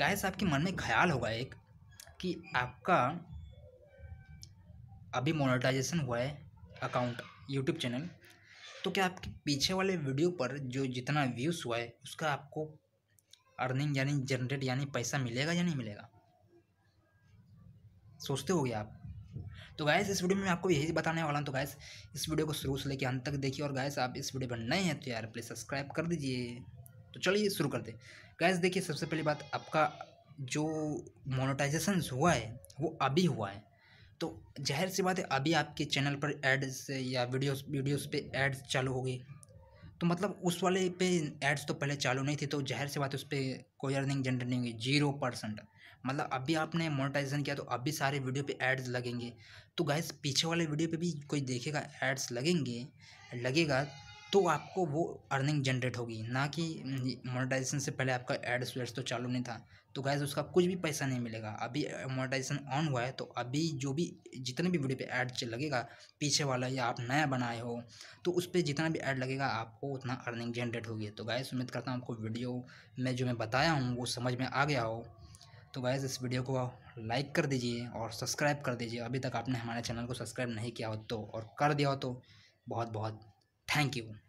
guys आपके मन में ख्याल होगा एक कि आपका अभी मोनेटाइजेशन हुआ है अकाउंट यूट्यूब चैनल तो क्या आपके पीछे वाले वीडियो पर जो जितना व्यूज़ हुआ है उसका आपको अर्निंग यानी जनरेट यानी पैसा मिलेगा या नहीं मिलेगा सोचते हो आप तो गैस इस वीडियो में आपको यही बताने वाला हूँ तो गैस इस वीडियो को शुरू से लेकर अंत तक देखिए और गैस आप इस वीडियो पर नए हैं तो यार प्लीज़ सब्सक्राइब कर दीजिए तो चलिए शुरू करते गैस देखिए सबसे पहली बात आपका जो मोनोटाइजेशन हुआ है वो अभी हुआ है तो जाहिर सी बात है अभी आपके चैनल पर एड्स या वीडियोस वीडियोस पे एड्स चालू हो गई तो मतलब उस वाले पे एड्स तो पहले चालू नहीं थे तो जाहिर सी बात उस पर कोई अर्निंग जनरेट नहीं होगी जीरो परसेंट मतलब अभी आपने मोनेटाइजेशन किया तो अभी सारे वीडियो पे एड्स लगेंगे तो गैस पीछे वाले वीडियो पे भी कोई देखेगा एड्स लगेंगे लगेगा तो आपको वो अर्निंग जनरेट होगी ना कि मोनेटाइजेशन से पहले आपका एड्स वेड्स तो चालू नहीं था तो गैस उसका कुछ भी पैसा नहीं मिलेगा अभी मोनेटाइजेशन ऑन हुआ है तो अभी जो भी जितने भी वीडियो पे ऐड लगेगा पीछे वाला या आप नया बनाए हो तो उस पर जितना भी ऐड लगेगा आपको उतना अर्निंग जनरेट होगी तो गैस उम्मीद करता हूँ आपको वीडियो में जो मैं बताया हूँ वो समझ में आ गया हो तो गैज़ इस वीडियो को लाइक कर दीजिए और सब्सक्राइब कर दीजिए अभी तक आपने हमारे चैनल को सब्सक्राइब नहीं किया हो तो और कर दिया हो तो बहुत बहुत थैंक यू